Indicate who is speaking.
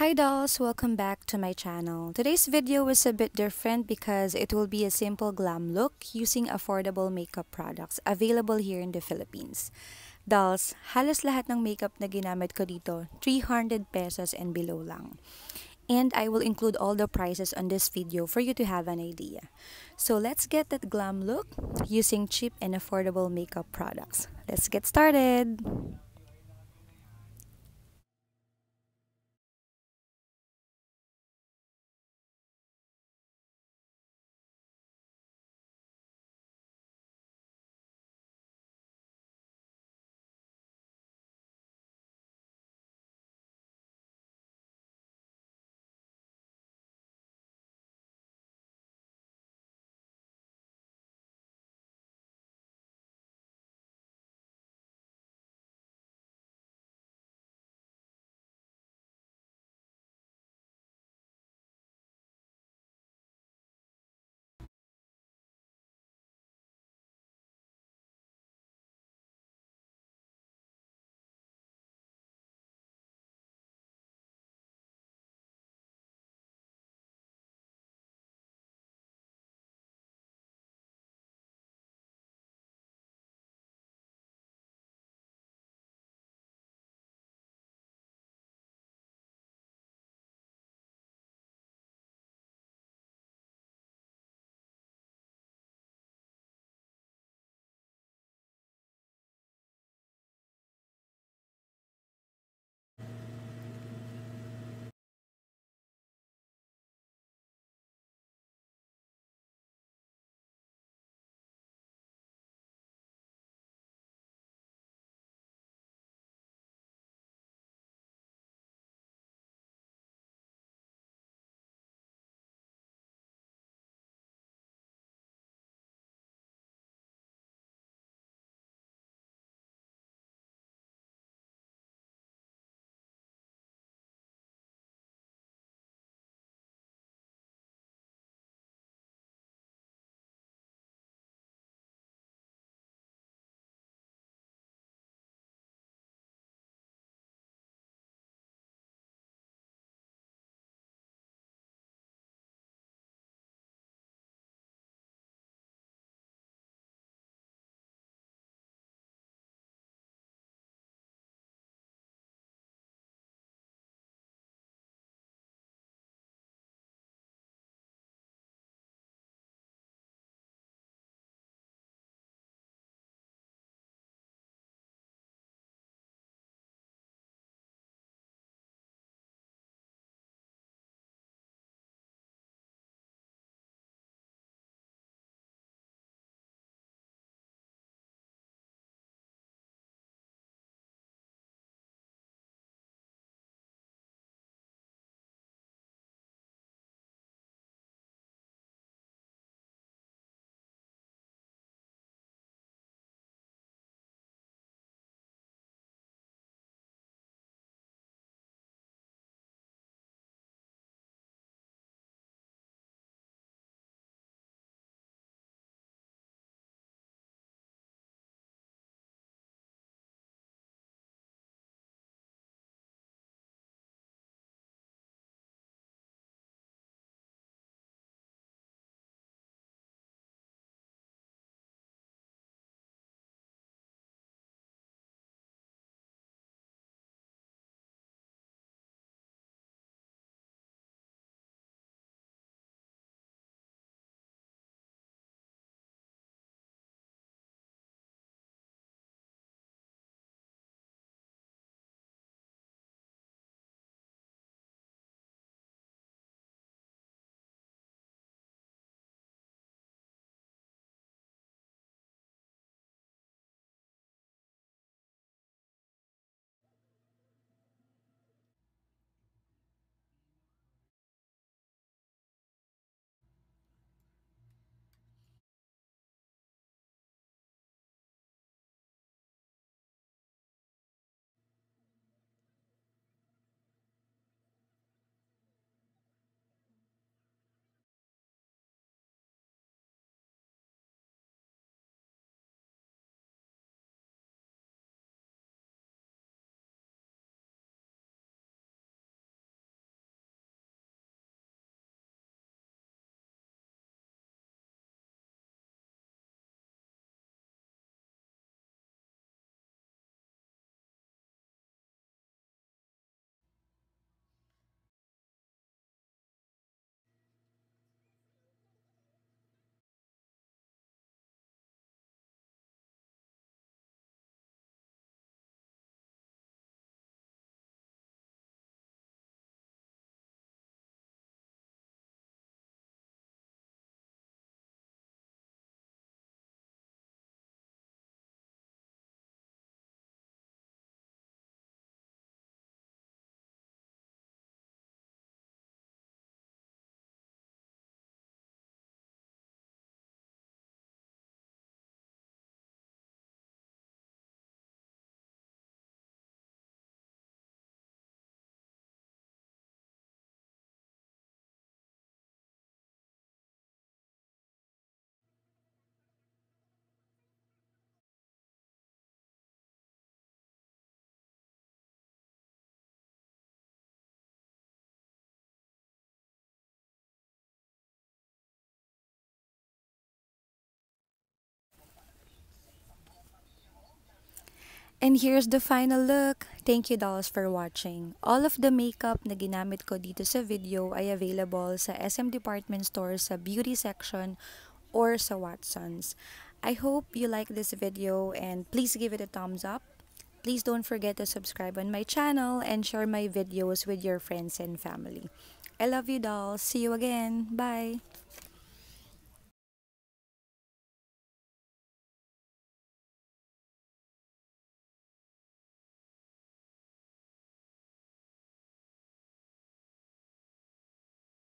Speaker 1: Hi dolls! Welcome back to my channel. Today's video is a bit different because it will be a simple glam look using affordable makeup products available here in the Philippines. Dolls, halos lahat ng makeup na ginamit ko dito, 300 pesos and below lang. And I will include all the prices on this video for you to have an idea. So let's get that glam look using cheap and
Speaker 2: affordable makeup products. Let's get started!
Speaker 1: And here's the final look. Thank you dolls for watching. All of the makeup na ginamit ko dito sa video ay available sa SM Department Store sa beauty section or sa Watson's. I hope you like this video and please give it a thumbs up. Please don't forget to subscribe on my channel and share my videos with your friends and family. I love you dolls. See you again. Bye!